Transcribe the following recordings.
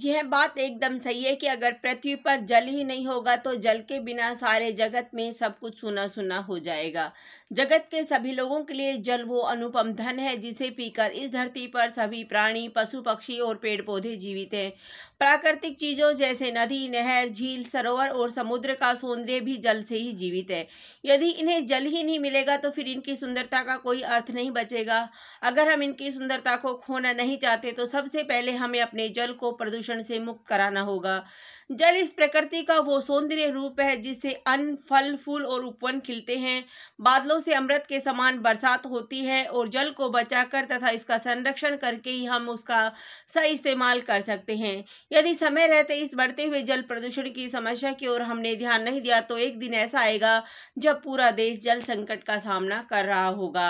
यह बात एकदम सही है कि अगर पृथ्वी पर जल ही नहीं होगा तो जल के बिना सारे जगत में सब कुछ सुना सुना हो जाएगा जगत के सभी लोगों के लिए जल वो अनुपम धन है जिसे पीकर इस धरती पर सभी प्राणी पशु पक्षी और पेड़ पौधे जीवित हैं प्राकृतिक चीज़ों जैसे नदी नहर झील सरोवर और समुद्र का सौंदर्य भी जल से ही जीवित है यदि इन्हें जल ही नहीं मिलेगा तो फिर इनकी सुंदरता का कोई अर्थ नहीं बचेगा अगर हम इनकी सुंदरता को खोना नहीं चाहते तो सबसे पहले हमें अपने जल को प्रदूषण प्रदूषण से मुक्त कराना होगा जल इस प्रकृति का वो सौंदर्य रूप है जिससे अन्न फल फूल और उपवन खिलते हैं बादलों से अमृत के समान बरसात होती है और जल को बचाकर तथा इसका संरक्षण करके ही हम उसका सही इस्तेमाल कर सकते हैं यदि समय रहते तो इस बढ़ते हुए जल प्रदूषण की समस्या की ओर हमने ध्यान नहीं दिया तो एक दिन ऐसा आएगा जब पूरा देश जल संकट का सामना कर रहा होगा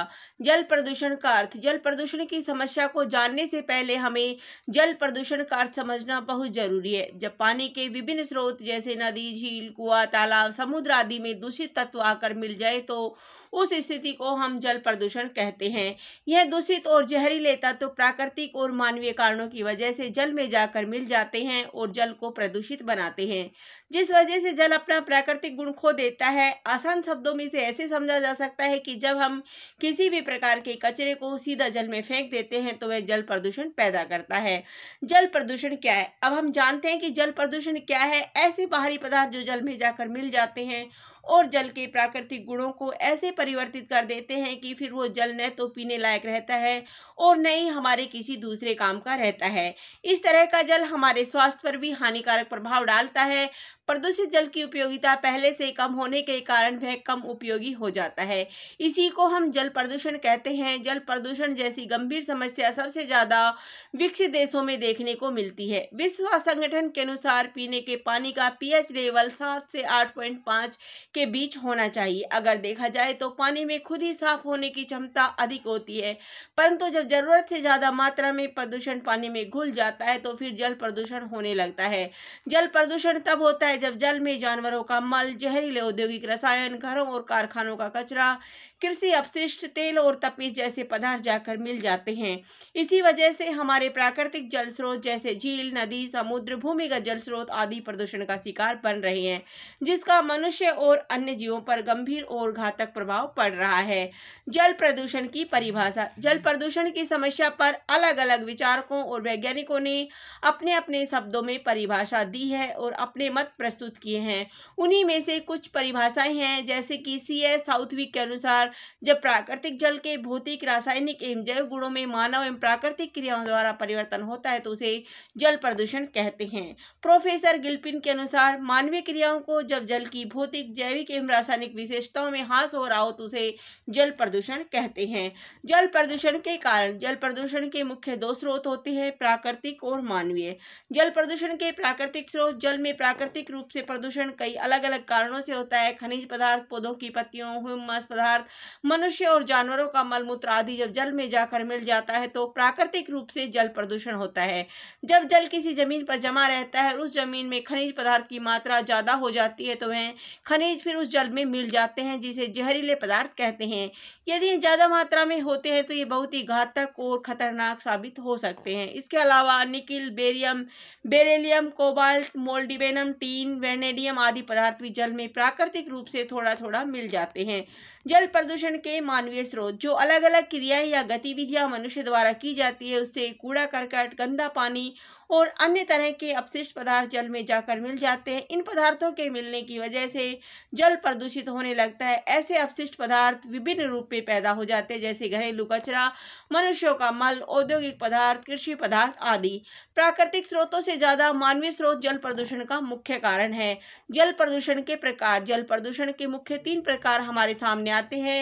जल प्रदूषण का अर्थ जल प्रदूषण की समस्या को जानने से पहले हमें जल प्रदूषण का अर्थ समझ समझना बहुत जरूरी है जब पानी के विभिन्न स्रोत जैसे नदी झील कुआ तालाब समुद्र आदि में दूषित तत्व आकर मिल जाए तो उस स्थिति को हम जल प्रदूषण कहते हैं यह दूषित और जहरीले तत्व तो प्राकृतिक और मानवीय कारणों की वजह से जल में जाकर मिल जाते हैं और जल को प्रदूषित बनाते हैं जिस वजह से जल अपना प्राकृतिक गुण खो देता है आसान शब्दों में से ऐसे समझा जा सकता है कि जब हम किसी भी प्रकार के कचरे को सीधा जल में फेंक देते हैं तो वह जल प्रदूषण पैदा करता है जल प्रदूषण क्या है अब हम जानते हैं कि जल प्रदूषण क्या है ऐसे बाहरी पदार्थ जो जल में जाकर मिल जाते हैं और जल के प्राकृतिक गुणों को ऐसे परिवर्तित कर देते हैं कि फिर वो जल न तो पीने लायक रहता है और न ही हमारे किसी दूसरे काम का रहता है इस तरह का जल हमारे स्वास्थ्य पर भी हानिकारक प्रभाव डालता है प्रदूषित जल की उपयोगिता पहले से कम होने के कारण वह कम उपयोगी हो जाता है इसी को हम जल प्रदूषण कहते हैं जल प्रदूषण जैसी गंभीर समस्या सबसे ज्यादा विकसित देशों में देखने को मिलती है विश्व स्वास्थ्य संगठन के अनुसार पीने के पानी का पीएच लेवल सात से आठ पॉइंट के बीच होना चाहिए अगर देखा जाए तो पानी में खुद ही साफ होने की क्षमता अधिक होती है परंतु जब जरूरत से ज्यादा मात्रा में प्रदूषण पानी में घुल जाता है तो फिर जल प्रदूषण होने लगता है जल प्रदूषण तब होता है है जब जल में जानवरों का मल जहरीले औद्योगिक रसायन घरों और कारखानों का कचरा कृषि अपशिष्ट तेल और तपीस जैसे पदार्थ जाकर मिल जाते हैं इसी वजह से हमारे प्राकृतिक जल स्रोत जैसे झील नदी समुद्र भूमिगत जल स्रोत आदि प्रदूषण का शिकार बन रहे हैं जिसका मनुष्य और अन्य जीवों पर गंभीर और घातक प्रभाव पड़ रहा है जल प्रदूषण की परिभाषा जल प्रदूषण की समस्या पर अलग अलग विचारकों और वैज्ञानिकों ने अपने अपने शब्दों में परिभाषा दी है और अपने मत प्रस्तुत किए हैं उन्हीं में से कुछ परिभाषाएं हैं जैसे कि सी एस साउथविक के अनुसार जब प्राकृतिक जल के भौतिक रासायनिक एवं जैव गुणों में मानव एवं प्राकृतिक क्रियाओं द्वारा परिवर्तन होता है तो उसे जल प्रदूषण कहते हैं प्रोफेसर गिलपिन के अनुसार मानवीय क्रियाओं को जब जल की भौतिक जैविक एवं रासायनिक विशेषताओं में हास हो रहा हो तो उसे जल प्रदूषण कहते हैं जल प्रदूषण के कारण जल प्रदूषण के मुख्य दो स्रोत होते हैं प्राकृतिक और मानवीय जल प्रदूषण के प्राकृतिक स्रोत जल में प्राकृतिक रूप से प्रदूषण कई अलग अलग कारणों से होता है खनिज पदार्थ पौधों की पत्तियों ह्यूमस पदार्थ मनुष्य और जानवरों का मलमूत्र आदि जब जल में जाकर मिल जाता है तो प्राकृतिक रूप से जल प्रदूषण होता है जब जल किसी जमीन पर जमा रहता है उस जमीन में खनिज पदार्थ की मात्रा ज़्यादा हो जाती है तो वह खनिज फिर उस जल में मिल जाते हैं जिसे जहरीले पदार्थ कहते हैं यदि ज़्यादा मात्रा में होते हैं तो ये बहुत ही घातक और खतरनाक साबित हो सकते हैं इसके अलावा nickel barium beryllium cobalt molybdenum tin vanadium आदि पदार्थ भी जल में प्राकृतिक रूप से थोड़ा थोड़ा मिल जाते हैं जल प्रदूषण प्रदूषण के मानवीय स्रोत जो अलग अलग क्रियाएं या गतिविधियां मनुष्य द्वारा की जाती है उससे कूड़ा करकट गंदा पानी और अन्य तरह के अपशिष्ट पदार्थ जल में जाकर मिल जाते हैं इन पदार्थों के मिलने की वजह से जल प्रदूषित होने लगता है ऐसे अपशिष्ट पदार्थ विभिन्न रूप में पैदा हो जाते हैं जैसे घरेलू कचरा मनुष्यों का मल औद्योगिक पदार्थ कृषि पदार्थ आदि प्राकृतिक स्रोतों से ज़्यादा मानवीय स्रोत जल प्रदूषण का मुख्य कारण है जल प्रदूषण के प्रकार जल प्रदूषण के मुख्य तीन प्रकार हमारे सामने आते हैं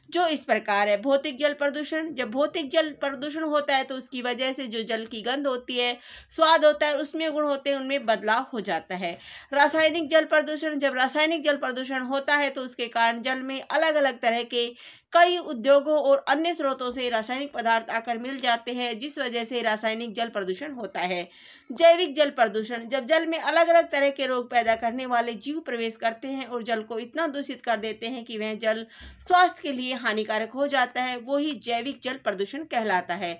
जो इस प्रकार है भौतिक जल प्रदूषण जब भौतिक जल प्रदूषण होता है तो उसकी वजह से जो जल की गंध होती है स्वाद होता है उसमें गुण होते हैं उनमें बदलाव हो जाता है रासायनिक जल प्रदूषण जब रासायनिक जल प्रदूषण होता है तो उसके कारण जल में अलग अलग तरह के कई उद्योगों और अन्य स्रोतों से रासायनिक पदार्थ आकर मिल जाते हैं जिस वजह से रासायनिक जल प्रदूषण होता है जैविक जल प्रदूषण जब जल में अलग अलग तरह के रोग पैदा करने वाले जीव प्रवेश करते हैं और जल को इतना दूषित कर देते हैं कि वह जल स्वास्थ्य के लिए हानिकारक हो जाता है वो ही जैविक जल प्रदूषण कहलाता है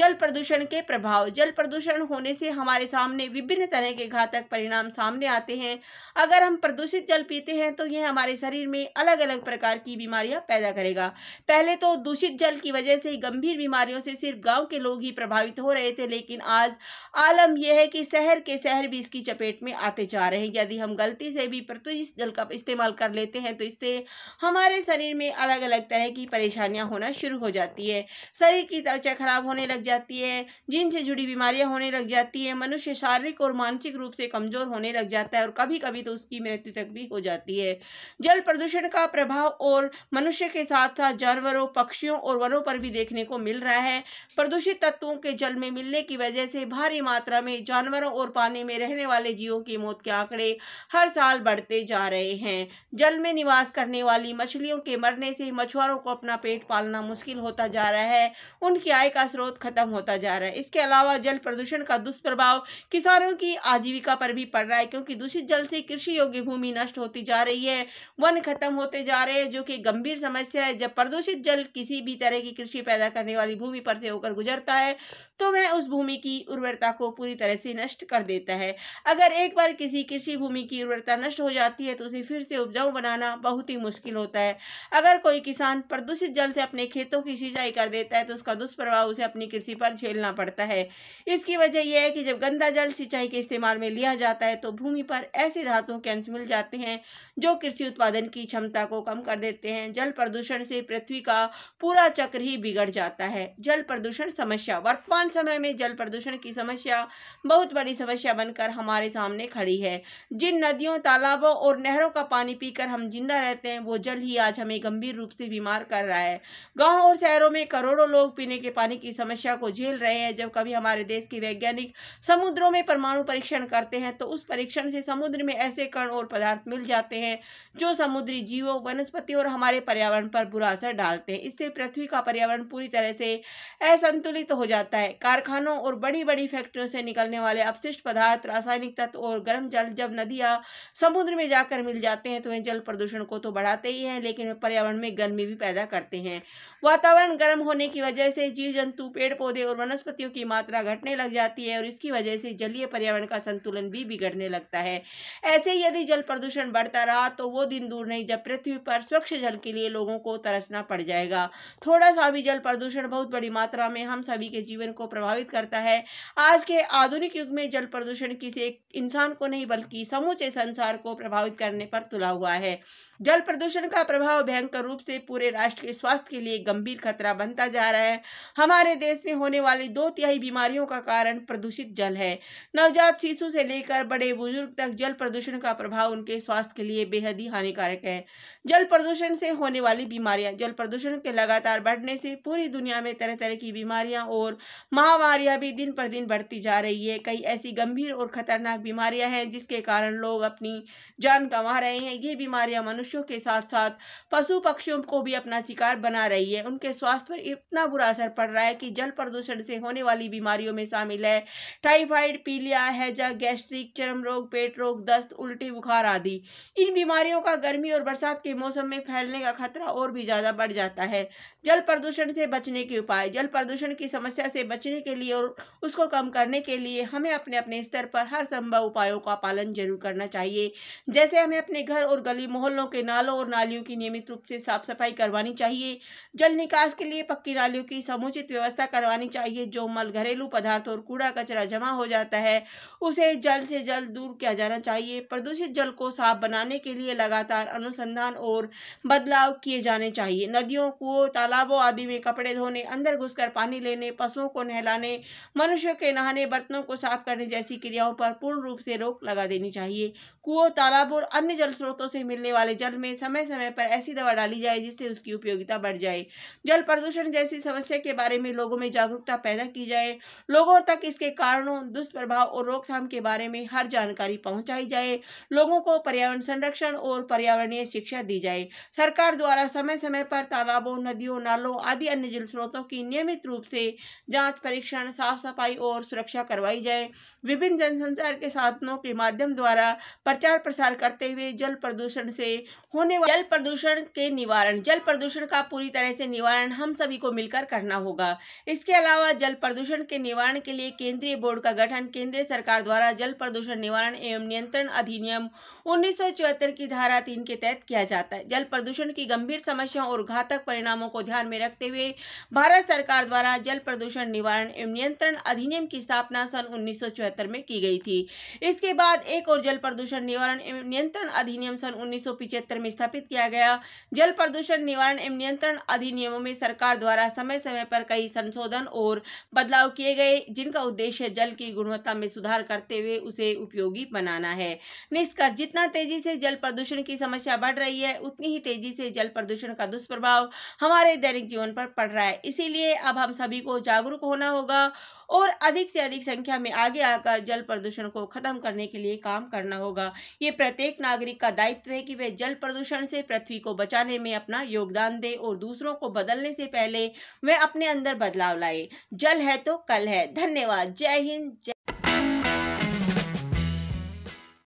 जल प्रदूषण के प्रभाव जल प्रदूषण होने से हमारे सामने विभिन्न तरह के घातक परिणाम सामने आते हैं अगर हम प्रदूषित जल पीते हैं तो यह हमारे शरीर में अलग अलग प्रकार की बीमारियां पैदा करेगा पहले तो दूषित जल की वजह से गंभीर बीमारियों से सिर्फ गाँव के लोग ही प्रभावित हो रहे थे लेकिन आज आलम यह है कि शहर के शहर भी इसकी चपेट में आते जा रहे हैं यदि हम गलती से भी प्रदूषित जल का इस्तेमाल कर लेते हैं तो इससे हमारे शरीर में अलग अलग तरह तरह की परेशानियां होना शुरू हो जाती है शरीर की त्वचा खराब होने लग जाती है जिन से जुड़ी बीमारियां होने लग जाती है मनुष्य शारीरिक और मानसिक रूप से कमजोर होने लग जाता है और कभी कभी तो उसकी मृत्यु तक भी हो जाती है जल प्रदूषण का प्रभाव और मनुष्य के साथ साथ जानवरों पक्षियों और वनों पर भी देखने को मिल रहा है प्रदूषित तत्वों के जल में मिलने की वजह से भारी मात्रा में जानवरों और पानी में रहने वाले जीवों की मौत के आंकड़े हर साल बढ़ते जा रहे हैं जल में निवास करने वाली मछलियों के मरने से मछुआरों परिवारों को अपना पेट पालना मुश्किल होता जा रहा है उनकी आय का स्रोत खत्म होता जा रहा है इसके अलावा जल प्रदूषण का दुष्प्रभाव किसानों की आजीविका पर भी पड़ रहा है क्योंकि दूषित जल से कृषि योग्य भूमि नष्ट होती जा रही है वन खत्म होते जा रहे हैं जो कि गंभीर समस्या है जब प्रदूषित जल किसी भी तरह की कृषि पैदा करने वाली भूमि पर से होकर गुजरता है तो वह उस भूमि की उर्वरता को पूरी तरह से नष्ट कर देता है अगर एक बार किसी कृषि भूमि की उर्वरता नष्ट हो जाती है तो उसे फिर से उपजाऊ बनाना बहुत ही मुश्किल होता है अगर कोई किसान प्रदूषित जल से अपने खेतों की सिंचाई कर देता है तो उसका दुष्प्रभाव उसे अपनी कृषि पर झेलना पड़ता है इसकी वजह यह है कि जब गंदा जल सिंचाई के इस्तेमाल में लिया जाता है तो भूमि पर ऐसे धातुओं के अंश मिल जाते हैं जो कृषि उत्पादन की क्षमता को कम कर देते हैं जल प्रदूषण से पृथ्वी का पूरा चक्र ही बिगड़ जाता है जल प्रदूषण समस्या वर्तमान समय में जल प्रदूषण की समस्या बहुत बड़ी समस्या बनकर हमारे सामने खड़ी है जिन नदियों तालाबों और नहरों का पानी पीकर हम जिंदा रहते हैं वो जल ही आज हमें गंभीर रूप से बीमार बीमार कर रहा है गांव और शहरों में करोड़ों लोग पीने के पानी की समस्या को झेल रहे हैं जब कभी हमारे देश के वैज्ञानिक समुद्रों में परमाणु परीक्षण करते हैं तो उस परीक्षण से समुद्र में ऐसे कण और पदार्थ मिल जाते हैं जो समुद्री जीवों वनस्पति और हमारे पर्यावरण पर बुरा असर डालते हैं इससे पृथ्वी का पर्यावरण पूरी तरह से असंतुलित हो जाता है कारखानों और बड़ी बड़ी फैक्ट्रियों से निकलने वाले अपशिष्ट पदार्थ रासायनिक तत्व और गर्म जल जब नदियाँ समुद्र में जाकर मिल जाते हैं तो वे जल प्रदूषण को तो बढ़ाते ही हैं लेकिन पर्यावरण में गर्मी भी पैदा करते हैं वातावरण गर्म होने की वजह से जीव जंतु पेड़ पौधे और वनस्पतियों की मात्रा घटने लग जाती है और इसकी वजह से जलीय पर्यावरण का संतुलन भी बिगड़ने लगता है ऐसे यदि जल प्रदूषण बढ़ता रहा तो वो दिन दूर नहीं जब पृथ्वी पर स्वच्छ जल के लिए लोगों को तरसना पड़ जाएगा थोड़ा सा भी जल प्रदूषण बहुत बड़ी मात्रा में हम सभी के जीवन को प्रभावित करता है आज के आधुनिक युग में जल प्रदूषण किसी एक इंसान को नहीं बल्कि समूचे संसार को प्रभावित करने पर तुला हुआ है जल प्रदूषण का प्रभाव भयंकर रूप से पूरे पूरे राष्ट्र के स्वास्थ्य के लिए गंभीर खतरा बनता जा रहा है हमारे देश में होने वाली दो तिहाई बीमारियों का कारण प्रदूषित जल है नवजात शिशु से लेकर बड़े बुजुर्ग तक जल प्रदूषण का प्रभाव उनके स्वास्थ्य के लिए बेहद ही हानिकारक है जल प्रदूषण से होने वाली बीमारियां जल प्रदूषण के लगातार बढ़ने से पूरी दुनिया में तरह तरह की बीमारियां और महामारियां भी दिन पर दिन बढ़ती जा रही है कई ऐसी गंभीर और खतरनाक बीमारियां हैं जिसके कारण लोग अपनी जान गंवा रहे हैं ये बीमारियां मनुष्यों के साथ साथ पशु पक्षियों को भी अपना शिकार बना रही है उनके स्वास्थ्य पर इतना बुरा असर पड़ रहा है कि जल प्रदूषण से होने वाली बीमारियों में शामिल है टाइफाइड पीलिया हैजा गैस्ट्रिक चरम रोग पेट रोग दस्त उल्टी बुखार आदि इन बीमारियों का गर्मी और बरसात के मौसम में फैलने का खतरा और भी ज़्यादा बढ़ जाता है जल प्रदूषण से बचने के उपाय जल प्रदूषण की समस्या से बचने के लिए और उसको कम करने के लिए हमें अपने अपने स्तर पर हर संभव उपायों का पालन जरूर करना चाहिए जैसे हमें अपने घर और गली मोहल्लों के नालों और नालियों की नियमित रूप से साफ सफाई कर करवानी चाहिए जल निकास के लिए पक्की नालियों की समुचित व्यवस्था करवानी चाहिए जो मल घरेलू पदार्थ और कूड़ा कचरा जमा हो जाता है उसे जल्द से जल्द दूर किया जाना चाहिए प्रदूषित जल को साफ बनाने के लिए लगातार अनुसंधान और बदलाव किए जाने चाहिए नदियों कुओं तालाबों आदि में कपड़े धोने अंदर घुसकर पानी लेने पशुओं को नहलाने मनुष्यों के नहाने बर्तनों को साफ करने जैसी क्रियाओं पर पूर्ण रूप से रोक लगा देनी चाहिए कुओं तालाबों और अन्य जल स्रोतों से मिलने वाले जल में समय समय पर ऐसी दवा डाली जाए जिससे उसकी उपयोगिता बढ़ जाए जल प्रदूषण जैसी समस्या के बारे में लोगों में जागरूकता पैदा की जाए लोगों तक इसके कारणों दुष्प्रभाव और रोकथाम के बारे में हर जानकारी पहुंचाई जाए लोगों को पर्यावरण संरक्षण और पर्यावरणीय शिक्षा दी जाए सरकार द्वारा समय समय पर तालाबों नदियों नालों आदि अन्य जल स्रोतों की नियमित रूप से जांच परीक्षण साफ सफाई और सुरक्षा करवाई जाए विभिन्न जनसंचार के साधनों के माध्यम द्वारा प्रचार प्रसार करते हुए जल प्रदूषण से होने वाले जल प्रदूषण के निवारण जल प्रदूषण का पूरी तरह से निवारण हम सभी को मिलकर करना होगा इसके अलावा जल प्रदूषण के निवारण के लिए केंद्रीय बोर्ड का गठन केंद्र सरकार द्वारा जल प्रदूषण निवारण एवं नियंत्रण अधिनियम उन्नीस की धारा तीन के तहत किया जाता है जल प्रदूषण की गंभीर समस्याओं और घातक परिणामों को ध्यान में रखते हुए भारत सरकार द्वारा जल प्रदूषण निवारण एवं नियंत्रण अधिनियम की स्थापना सन उन्नीस में की गई थी इसके बाद एक और जल प्रदूषण निवारण एवं नियंत्रण अधिनियम सन उन्नीस में स्थापित किया गया जल प्रदूषण निवारण एवं नियंत्रण अधिनियमों में सरकार द्वारा समय समय पर कई संशोधन और बदलाव किए गए जिनका उद्देश्य जल की गुणवत्ता में सुधार करते हुए उसे उपयोगी बनाना है निष्कर्ष जितना तेजी से जल प्रदूषण की समस्या बढ़ रही है उतनी ही तेजी से जल प्रदूषण का दुष्प्रभाव हमारे दैनिक जीवन पर पड़ रहा है इसीलिए अब हम सभी को जागरूक होना होगा और अधिक से अधिक संख्या में आगे आकर जल प्रदूषण को खत्म करने के लिए काम करना होगा ये प्रत्येक नागरिक का दायित्व है कि वे जल प्रदूषण से पृथ्वी को बचाने में अपना योगदान दे और दूसरों को बदलने से पहले वह अपने अंदर बदलाव लाए जल है तो कल है धन्यवाद जय हिंद जय